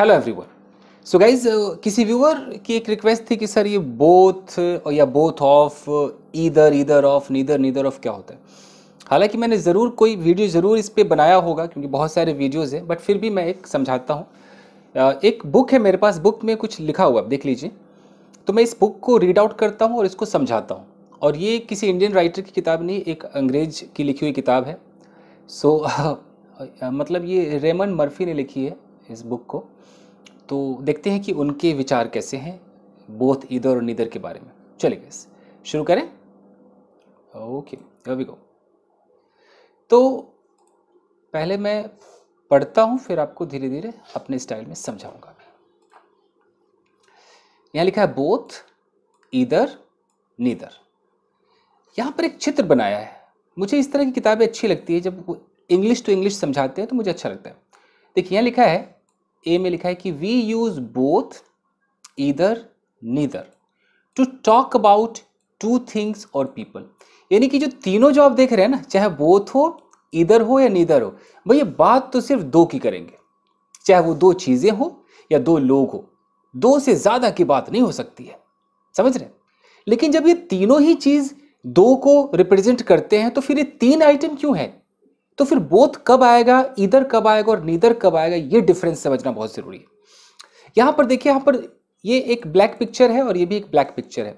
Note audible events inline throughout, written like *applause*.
Hello everyone so guys किसी viewer की एक रिक्वेस्ट थी कि सर ये बोथ uh, या both of either either of neither neither of क्या होता है हालांकि मैंने ज़रूर कोई वीडियो ज़रूर इस पर बनाया होगा क्योंकि बहुत सारे वीडियोज़ हैं बट फिर भी मैं एक समझाता हूँ uh, एक बुक है मेरे पास बुक में कुछ लिखा हुआ आप देख लीजिए तो मैं इस बुक को रीड आउट करता हूँ और इसको समझाता हूँ और ये किसी इंडियन राइटर की किताब नहीं एक अंग्रेज की लिखी हुई किताब है सो so, *laughs* uh, मतलब ये रेमन मर्फी ने लिखी है इस बुक को तो देखते हैं कि उनके विचार कैसे हैं बोथ इधर और नीदर के बारे में चलिए गैस शुरू करें ओके अभी गो तो पहले मैं पढ़ता हूँ फिर आपको धीरे धीरे अपने स्टाइल में समझाऊंगा यहाँ लिखा है बोथ इधर नीदर यहाँ पर एक चित्र बनाया है मुझे इस तरह की किताबें अच्छी लगती है जब इंग्लिश टू इंग्लिश समझाते हैं तो मुझे अच्छा लगता है देखिए यहाँ लिखा है ए में लिखा है कि we use both either neither to talk about two things और पीपल यानी कि जो तीनों जो आप देख रहे हैं ना चाहे बोथ हो इधर हो या नीदर हो भैया बात तो सिर्फ दो की करेंगे चाहे वो दो चीज़ें हो या दो लोग हो दो से ज़्यादा की बात नहीं हो सकती है समझ रहे लेकिन जब ये तीनों ही चीज़ दो को रिप्रेजेंट करते हैं तो फिर ये तीन आइटम क्यों है तो फिर बोथ कब आएगा इधर कब आएगा और निधर कब आएगा ये डिफरेंस समझना बहुत ज़रूरी है यहां पर देखिए यहां पर ये एक ब्लैक पिक्चर है और ये भी एक ब्लैक पिक्चर है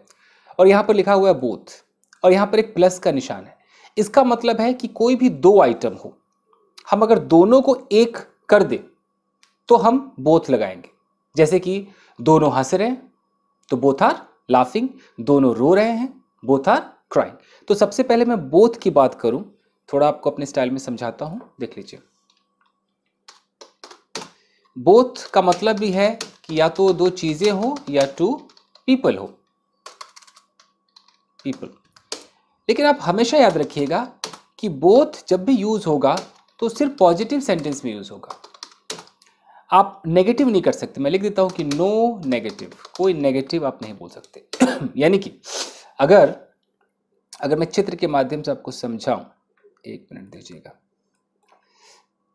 और यहां पर लिखा हुआ है बोथ और यहां पर एक प्लस का निशान है इसका मतलब है कि कोई भी दो आइटम हो हम अगर दोनों को एक कर दे तो हम बोथ लगाएंगे जैसे कि दोनों हंस रहे हैं तो बोथ आर लाफिंग दोनों रो रहे हैं बोथ आर क्राइंग तो सबसे पहले मैं बोथ की बात करूं थोड़ा आपको अपने स्टाइल में समझाता हूं देख लीजिए बोथ का मतलब भी है कि या तो दो चीजें हो या टू पीपल हो पीपल लेकिन आप हमेशा याद रखिएगा कि बोथ जब भी यूज होगा तो सिर्फ पॉजिटिव सेंटेंस में यूज होगा आप नेगेटिव नहीं कर सकते मैं लिख देता हूं कि नो नेगेटिव कोई नेगेटिव आप नहीं बोल सकते *clears throat* यानी कि अगर अगर मैं चित्र के माध्यम से आपको समझाऊं एक मिनट दीजिएगा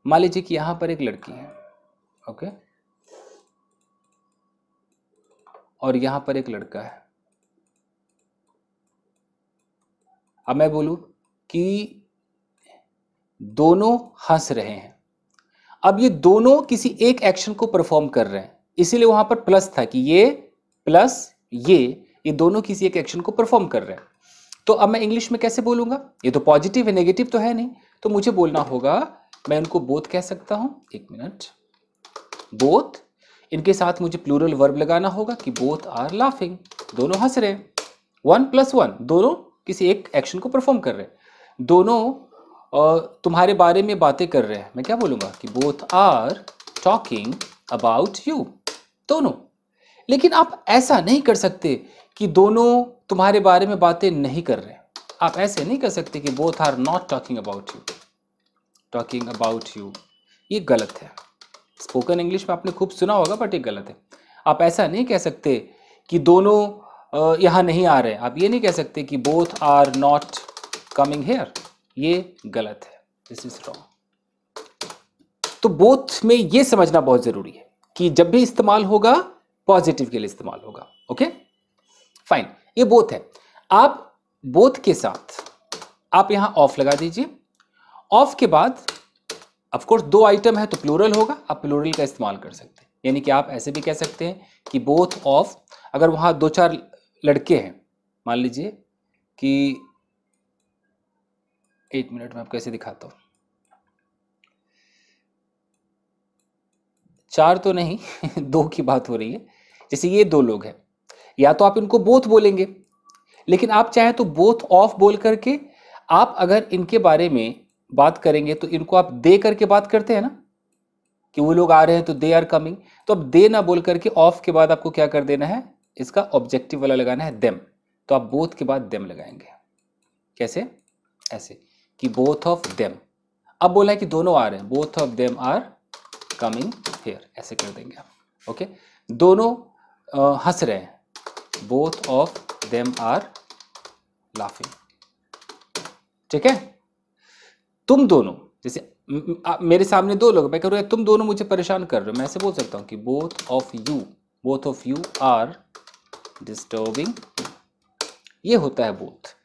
मान लीजिए कि यहां पर एक लड़की है ओके और यहां पर एक लड़का है अब मैं बोलू कि दोनों हंस रहे हैं अब ये दोनों किसी एक एक्शन को परफॉर्म कर रहे हैं इसीलिए वहां पर प्लस था कि ये प्लस ये ये दोनों किसी एक एक्शन को परफॉर्म कर रहे हैं तो अब मैं इंग्लिश में कैसे बोलूंगा ये तो पॉजिटिव है नेगेटिव तो है नहीं तो मुझे बोलना होगा मैं उनको बोथ कह सकता हूं एक मिनट बोथ इनके साथ मुझे प्लूरल वर्ब लगाना होगा कि बोथ आर लाफिंग दोनों हंस रहे हैं वन प्लस वन दोनों किसी एक एक्शन को परफॉर्म कर रहे हैं दोनों तुम्हारे बारे में बातें कर रहे हैं मैं क्या बोलूंगा कि both are talking about you दोनों लेकिन आप ऐसा नहीं कर सकते कि दोनों तुम्हारे बारे में बातें नहीं कर रहे आप ऐसे नहीं कर सकते कि both are not talking about you talking about you ये गलत है स्पोकन इंग्लिश में आपने खूब सुना होगा बट ये गलत है आप ऐसा नहीं कह सकते कि दोनों यहाँ नहीं आ रहे आप ये नहीं कह सकते कि both are not coming here ये गलत है दिस इज रॉन्ग तो बोथ में ये समझना बहुत ज़रूरी है कि जब भी इस्तेमाल होगा पॉजिटिव के लिए इस्तेमाल होगा ओके फाइन ये बोथ है आप बोथ के साथ आप यहां ऑफ लगा दीजिए ऑफ के बाद कोर्स दो आइटम है तो प्लूरल होगा आप प्लूरल का इस्तेमाल कर सकते हैं यानी कि आप ऐसे भी कह सकते हैं कि बोथ ऑफ अगर वहां दो चार लड़के हैं मान लीजिए कि एक मिनट में आप कैसे दिखाता हूं चार तो नहीं *laughs* दो की बात हो रही है जैसे ये दो लोग हैं या तो आप इनको बोथ बोलेंगे लेकिन आप चाहे तो बोथ ऑफ बोल करके आप अगर इनके बारे में बात करेंगे तो इनको आप दे करके बात करते हैं ना कि वो लोग आ रहे हैं तो दे आर कमिंग तो अब दे ना बोल करके ऑफ के बाद आपको क्या कर देना है इसका ऑब्जेक्टिव वाला लगाना है देम तो आप बोथ के बाद देम लगाएंगे कैसे ऐसे कि बोथ ऑफ देम अब बोला है कि दोनों आ रहे हैं both of them are coming here ऐसे कर देंगे आप ओके दोनों हंस रहे हैं both of them are laughing ठीक है तुम दोनों जैसे मेरे सामने दो लोग मैं कह रहा तुम दोनों मुझे परेशान कर रहे हो मैं ऐसे बोल सकता हूं कि both of you both of you are disturbing ये होता है बोथ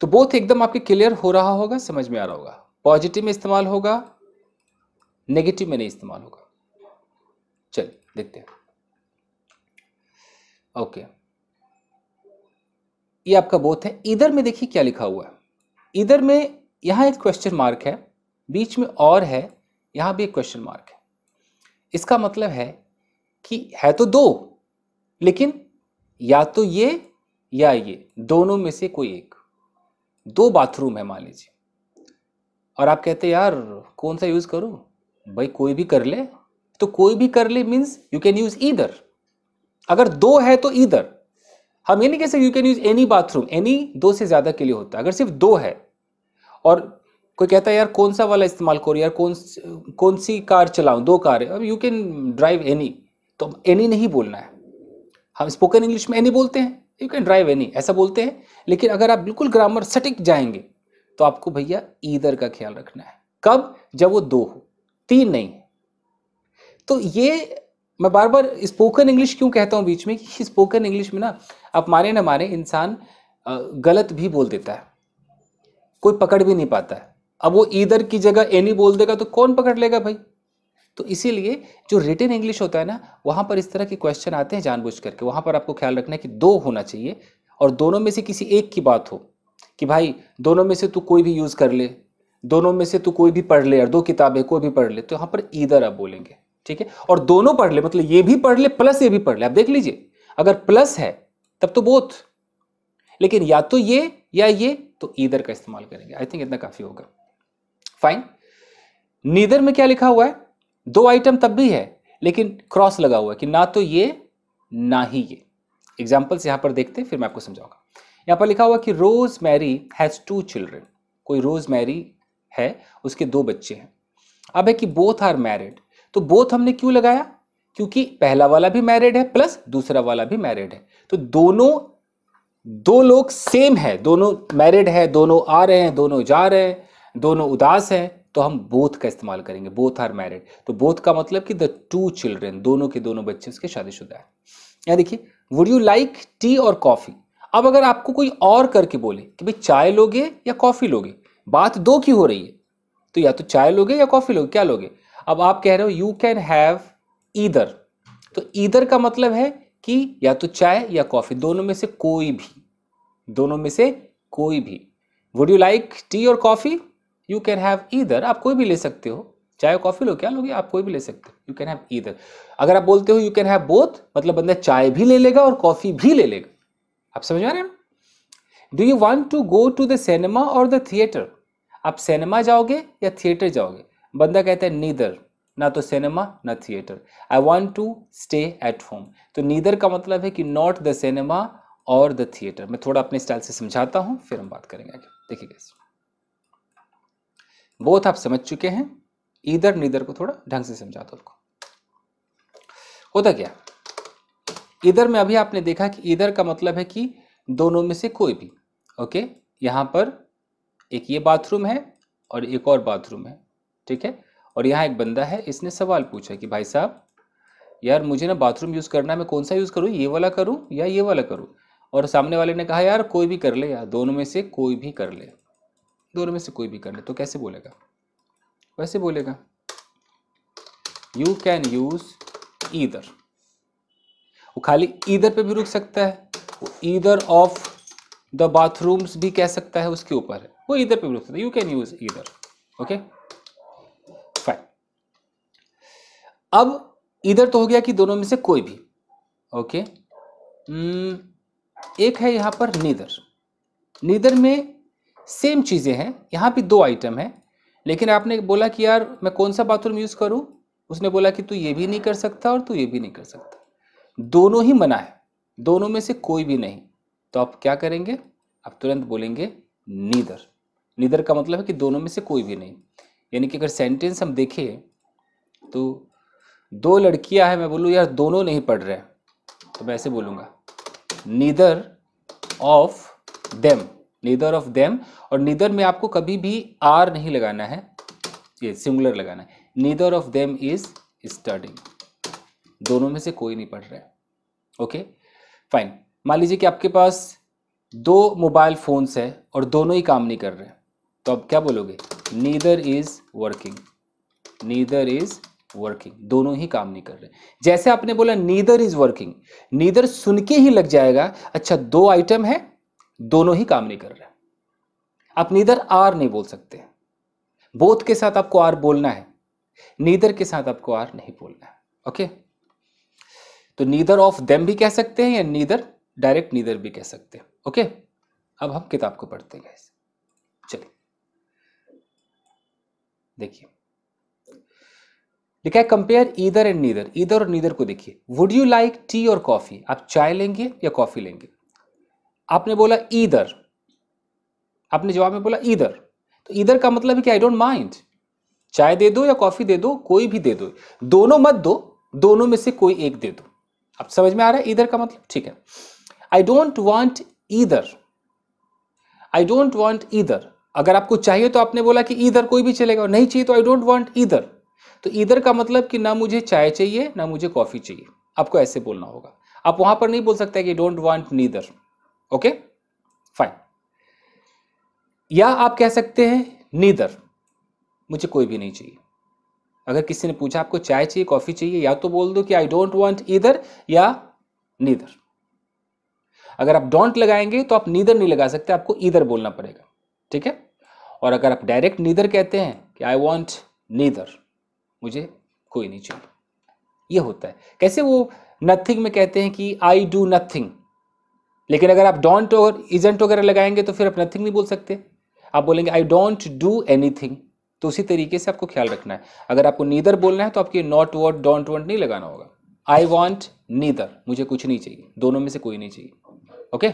तो बोथ एकदम आपके क्लियर हो रहा होगा समझ में आ रहा होगा पॉजिटिव में इस्तेमाल होगा नेगेटिव में नहीं इस्तेमाल होगा चलिए देखते हैं ओके okay. ये आपका बोथ है इधर में देखिए क्या लिखा हुआ है इधर में यहाँ एक क्वेश्चन मार्क है बीच में और है यहाँ भी एक क्वेश्चन मार्क है इसका मतलब है कि है तो दो लेकिन या तो ये या ये दोनों में से कोई एक दो बाथरूम है मान लीजिए और आप कहते यार कौन सा यूज़ करूँ भाई कोई भी कर ले तो कोई भी कर ले means you can use either अगर दो है तो ईदर हम ये नहीं कह सकते you can use any bathroom any दो से ज़्यादा के लिए होता है अगर सिर्फ दो है और कोई कहता है यार कौन सा वाला इस्तेमाल करो यार कौन कौन सी कार चलाऊं दो कार है अब यू कैन ड्राइव एनी तो एनी नहीं बोलना है हम स्पोकन इंग्लिश में एनी बोलते हैं यू कैन ड्राइव एनी ऐसा बोलते हैं लेकिन अगर आप बिल्कुल ग्रामर सटिक जाएंगे तो आपको भैया ईदर का ख्याल रखना है कब जब वो दो हो तीन नहीं तो ये मैं बार बार स्पोकन इंग्लिश क्यों कहता हूँ बीच में कि स्पोकन इंग्लिश में ना आप मारे ना मारे इंसान गलत भी बोल देता है कोई पकड़ भी नहीं पाता है अब वो इधर की जगह एनी बोल देगा तो कौन पकड़ लेगा भाई तो इसीलिए जो रिटर्न इंग्लिश होता है ना वहाँ पर इस तरह के क्वेश्चन आते हैं जानबूझ करके वहाँ पर आपको ख्याल रखना है कि दो होना चाहिए और दोनों में से किसी एक की बात हो कि भाई दोनों में से तू कोई भी यूज़ कर ले दोनों में से तू कोई भी पढ़ ले और दो किताबें कोई भी पढ़ ले तो यहाँ पर ईदर आप बोलेंगे ठीक है और दोनों पढ़ ले मतलब ये भी पढ़ ले प्लस ये भी पढ़ ले आप देख लीजिए अगर प्लस है तब तो बोथ लेकिन या तो ये या ये तो ईदर का इस्तेमाल करेंगे आई थिंक इतना काफी होगा फाइन नीदर में क्या लिखा हुआ है दो आइटम तब भी है लेकिन क्रॉस लगा हुआ है कि ना तो ये ना ही ये एग्जाम्पल्स यहां पर देखते हैं फिर मैं आपको समझाऊंगा यहां पर लिखा हुआ कि Rose Mary has two children कोई रोज मैरी है उसके दो बच्चे हैं अब है कि बोथ आर मैरिड तो बोथ हमने क्यों लगाया क्योंकि पहला वाला भी मैरिड है प्लस दूसरा वाला भी मैरिड है तो दोनों दो लोग सेम है दोनों मैरिड है दोनों आ रहे हैं दोनों जा रहे हैं दोनों उदास हैं तो हम बोथ का इस्तेमाल करेंगे बोथ आर मैरिड तो बोथ का मतलब कि द टू चिल्ड्रन दोनों के दोनों बच्चे उसके शादीशुदा है या देखिए वुड यू लाइक टी और कॉफ़ी अब अगर आपको कोई और करके बोले कि भाई चाय लोगे या कॉफ़ी लोगे बात दो की हो रही है तो या तो चाय लोगे या कॉफ़ी लोगे क्या लोगे अब आप कह रहे हो यू कैन हैव ईदर तो ईदर का मतलब है कि या तो चाय या कॉफ़ी दोनों में से कोई भी दोनों में से कोई भी वुड यू लाइक टी और coffee you can have either आप कोई भी ले सकते हो चाय और कॉफ़ी लो क्या लोगे आप कोई भी ले सकते हो यू कैन हैव ईदर अगर आप बोलते हो यू कैन हैव बोथ मतलब बंदा चाय भी ले लेगा और कॉफ़ी भी ले लेगा आप समझ में आ रहे हैं do you want to go to the cinema और द थिएटर आप सिनेमा जाओगे या थिएटर जाओगे बंदा कहता है नीदर ना तो सिनेमा ना theatre I want to stay at home तो नीदर का मतलब है कि नॉट द सिनेमा और द थिएटर मैं थोड़ा अपने स्टाइल से समझाता हूँ फिर हम बात करेंगे आगे देखिए बोथ आप समझ चुके हैं इधर नीदर को थोड़ा ढंग से समझा दो उसको होता क्या इधर में अभी आपने देखा कि इधर का मतलब है कि दोनों में से कोई भी ओके यहां पर एक ये बाथरूम है और एक और बाथरूम है ठीक है और यहाँ एक बंदा है इसने सवाल पूछा कि भाई साहब यार मुझे ना बाथरूम यूज़ करना है मैं कौन सा यूज़ करूँ ये वाला करूँ या ये वाला करूँ और सामने वाले ने कहा यार कोई भी कर ले यार दोनों में से कोई भी कर ले दोनों में से कोई भी कर ले तो कैसे बोलेगा वैसे बोलेगा यू कैन यूज़ ईदर वो खाली ईदर पे भी रुक सकता है वो ईदर ऑफ द बाथरूम्स भी कह सकता है उसके ऊपर है वो ईदर पे भी रुक सकता है you can use either okay अब इधर तो हो गया कि दोनों में से कोई भी ओके हम्म, एक है यहाँ पर नीदर नीदर में सेम चीज़ें हैं यहाँ भी दो आइटम है लेकिन आपने बोला कि यार मैं कौन सा बाथरूम यूज़ करूँ उसने बोला कि तू ये भी नहीं कर सकता और तू ये भी नहीं कर सकता दोनों ही मना है दोनों में से कोई भी नहीं तो आप क्या करेंगे आप तुरंत बोलेंगे नीदर नीदर का मतलब है कि दोनों में से कोई भी नहीं यानी कि अगर सेंटेंस हम देखें तो दो लड़कियां हैं मैं बोलूँ यार दोनों नहीं पढ़ रहे तो मैं ऐसे बोलूँगा neither of them neither of them और नीदर में आपको कभी भी आर नहीं लगाना है ये सिंगुलर लगाना है neither of them is studying दोनों में से कोई नहीं पढ़ रहा है ओके फाइन मान लीजिए कि आपके पास दो मोबाइल फ़ोन्स हैं और दोनों ही काम नहीं कर रहे तो अब क्या बोलोगे neither is working neither is working दोनों ही काम नहीं कर रहे जैसे आपने बोला नीदर इज वर्किंग नीदर सुन के ही लग जाएगा अच्छा दो आइटम है दोनों ही काम नहीं कर रहे आप नीदर आर नहीं बोल सकते बोथ के साथ आपको आर बोलना है नीदर के साथ आपको आर नहीं बोलना है ओके तो नीदर ऑफ देम भी कह सकते हैं या नीदर डायरेक्ट नीदर भी कह सकते हैं ओके अब हम किताब को पढ़ते हैं चलिए देखिए लिखा है compare either and neither either और नीदर को देखिए वुड यू लाइक टी और कॉफी आप चाय लेंगे या कॉफी लेंगे आपने बोला ईदर आपने जवाब में बोला ईदर तो ईदर का मतलब है कि आई डोंट माइंड चाय दे दो या कॉफी दे दो कोई भी दे दो दोनों मत दो दोनों में से कोई एक दे दो आप समझ में आ रहा है ईदर का मतलब ठीक है I don't want either I don't want either अगर आपको चाहिए तो आपने बोला कि ईधर कोई भी चलेगा नहीं चाहिए तो आई डोंट वॉन्ट ईदर तो इधर का मतलब कि ना मुझे चाय चाहिए ना मुझे कॉफ़ी चाहिए आपको ऐसे बोलना होगा आप वहां पर नहीं बोल सकते कि don't want neither okay fine या आप कह सकते हैं नीदर मुझे कोई भी नहीं चाहिए अगर किसी ने पूछा आपको चाय चाहिए कॉफ़ी चाहिए या तो बोल दो कि आई डोंट वांट इधर या नीदर अगर आप डोंट लगाएंगे तो आप नीदर नहीं लगा सकते आपको इधर बोलना पड़ेगा ठीक है और अगर आप डायरेक्ट नीदर कहते हैं कि आई वॉन्ट नीदर मुझे कोई नहीं चाहिए ये होता है कैसे वो नथिंग में कहते हैं कि आई डू नथिंग लेकिन अगर आप डोंट और इजेंट वगैरह लगाएंगे तो फिर आप नथिंग नहीं बोल सकते आप बोलेंगे आई डोंट डू एनीथिंग तो उसी तरीके से आपको ख्याल रखना है अगर आपको नीदर बोलना है तो आपके नॉट वॉट डोंट वॉन्ट नहीं लगाना होगा आई वॉन्ट नीदर मुझे कुछ नहीं चाहिए दोनों में से कोई नहीं चाहिए ओके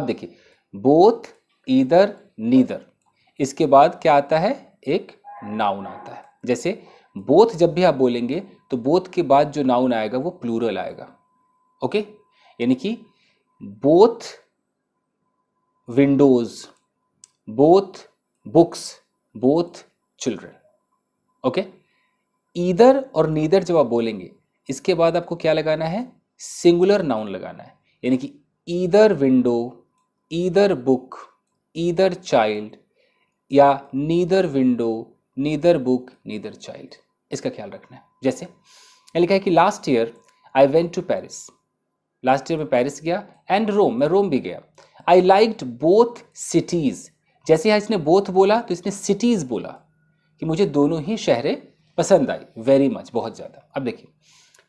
अब देखिए बोथ ईदर नीदर इसके बाद क्या आता है एक नाउन आता है जैसे बोथ जब भी आप बोलेंगे तो बोथ के बाद जो नाउन आएगा वो प्लूरल आएगा ओके यानी कि both windows both books both children okay either और नीदर जब आप बोलेंगे इसके बाद आपको क्या लगाना है सिंगुलर नाउन लगाना है यानी कि either window either book either child या neither window neither book neither child इसका ख्याल रखना है जैसे मैंने लिखा है कि last year I went to Paris last year मैं पेरिस गया एंड रोम मैं रोम भी गया आई लाइक्ड बोथ सिटीज़ जैसे यहाँ इसने बोथ बोला तो इसने सिटीज़ बोला कि मुझे दोनों ही शहरें पसंद आई वेरी मच बहुत ज़्यादा अब देखिए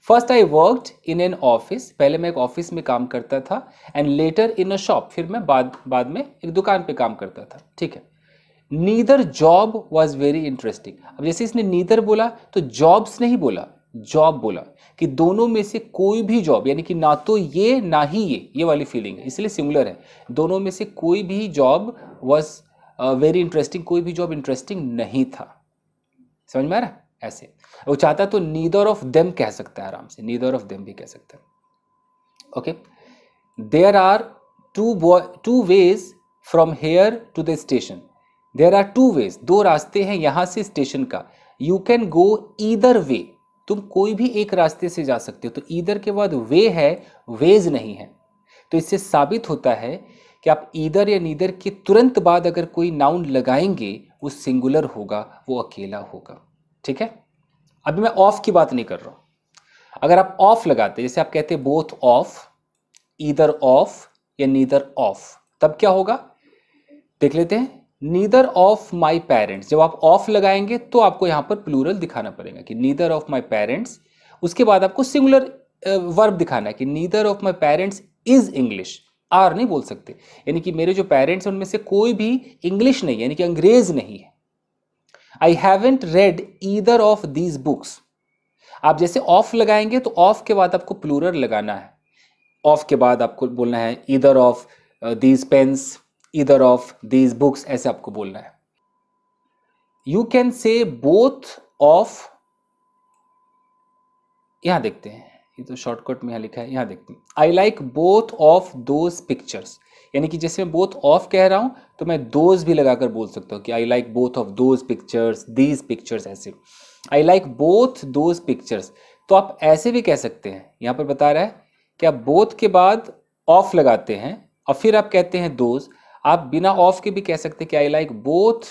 first I worked in an office पहले मैं एक ऑफिस में काम करता था and later in a shop फिर मैं बाद बाद में एक दुकान पे काम करता था ठीक है neither job was very interesting अब जैसे इसने नीदर बोला तो जॉब्स नहीं बोला जॉब बोला कि दोनों में से कोई भी जॉब यानी कि ना तो ये ना ही ये ये वाली फीलिंग है इसलिए सिमिलर है दोनों में से कोई भी जॉब वॉज वेरी इंटरेस्टिंग कोई भी जॉब इंटरेस्टिंग नहीं था समझ में आ रहा ऐसे वो चाहता तो नीदर ऑफ देम कह सकता है आराम से नीदर ऑफ देम भी कह सकता है okay there are two two ways from here to the station there are two ways दो रास्ते हैं यहाँ से स्टेशन का you can go either way तुम कोई भी एक रास्ते से जा सकते हो तो ईदर के बाद वे है वेज नहीं है तो इससे साबित होता है कि आप ईदर या नीदर के तुरंत बाद अगर कोई नाउन लगाएंगे वो सिंगुलर होगा वो अकेला होगा ठीक है अभी मैं ऑफ की बात नहीं कर रहा हूँ अगर आप ऑफ लगाते जैसे आप कहते बोथ ऑफ ईदर ऑफ या नीदर ऑफ तब क्या होगा देख लेते हैं नीदर ऑफ माई पेरेंट्स जब आप ऑफ लगाएंगे तो आपको यहां पर प्लूरल दिखाना पड़ेगा कि नीदर ऑफ माई पेरेंट्स उसके बाद आपको सिंगुलर वर्ब दिखाना है कि neither of my parents is English are नहीं बोल सकते यानी कि मेरे जो पेरेंट्स हैं उनमें से कोई भी इंग्लिश नहीं यानी कि अंग्रेज नहीं है I haven't read either of these books आप जैसे ऑफ लगाएंगे तो ऑफ के बाद आपको प्लूरल लगाना है ऑफ के बाद आपको बोलना है either of these pens either of these books ऐसे आपको बोलना है you can say both of यहां देखते हैं ये तो शॉर्टकट में यहां लिखा है यहां देखते हैं I like both of those pictures यानी कि जैसे मैं बोथ ऑफ कह रहा हूं तो मैं दोज भी लगाकर बोल सकता हूं कि I like both of those pictures these pictures ऐसे I like both those pictures तो आप ऐसे भी कह सकते हैं यहां पर बता रहा है कि आप बोथ के बाद ऑफ लगाते हैं और फिर आप कहते हैं दोज आप बिना ऑफ के भी कह सकते हैं कि I like both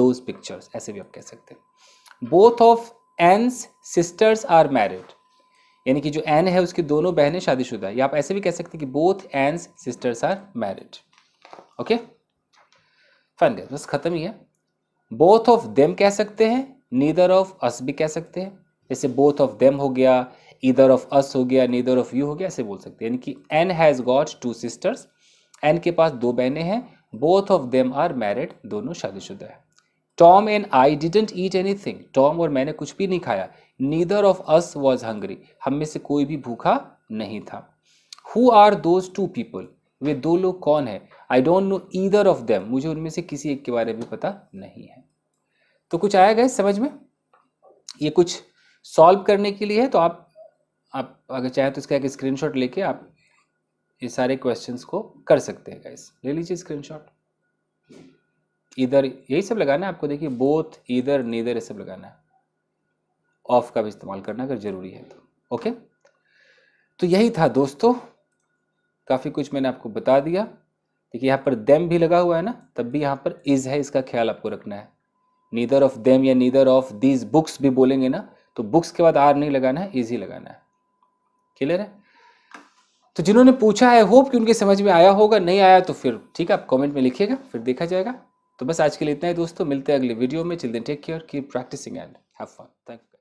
those pictures ऐसे भी आप कह सकते हैं both of Ann's sisters are married यानी कि जो एन है उसकी दोनों बहनें शादीशुदा है या आप ऐसे भी कह सकते हैं कि both Ann's sisters are married okay फन गए बस खत्म ही है बोथ ऑफ देम कह सकते हैं नीदर ऑफ अस भी कह सकते हैं जैसे बोथ ऑफ देम हो गया इधर ऑफ अस हो गया नीदर ऑफ यू हो गया ऐसे बोल सकते हैं यानी कि Ann has got two sisters Ann के पास दो बहनें हैं both of them are married दोनों शादीशुदा है Tom and I didn't eat anything Tom और मैंने कुछ भी नहीं खाया neither of us was hungry हम में से कोई भी भूखा नहीं था who are those two people वे दो लोग कौन है I don't know either of them मुझे उनमें से किसी एक के बारे में पता नहीं है तो कुछ आया गया समझ में ये कुछ सॉल्व करने के लिए है तो आप आप अगर चाहें तो इसका एक स्क्रीनशॉट लेके आप ये सारे क्वेश्चंस को कर सकते हैं गाइस ले लीजिए स्क्रीनशॉट इधर यही सब लगाना है आपको देखिए बोथ इधर नीदर ये सब लगाना है ऑफ का भी इस्तेमाल करना अगर जरूरी है तो ओके तो यही था दोस्तों काफ़ी कुछ मैंने आपको बता दिया देखिए यहाँ पर देम भी लगा हुआ है ना तब भी यहाँ पर इज है इसका ख्याल आपको रखना है नीदर ऑफ देम या नीदर ऑफ दीज बुक्स भी बोलेंगे ना तो बुक्स के बाद आर नहीं लगाना है इज ही लगाना है क्लियर है तो जिन्होंने पूछा है होप कि उनके समझ में आया होगा नहीं आया तो फिर ठीक है आप कमेंट में लिखिएगा फिर देखा जाएगा तो बस आज के लिए इतना ही दोस्तों मिलते हैं अगले वीडियो में चिल्ड्रेन टेक केयर की practising and have fun thank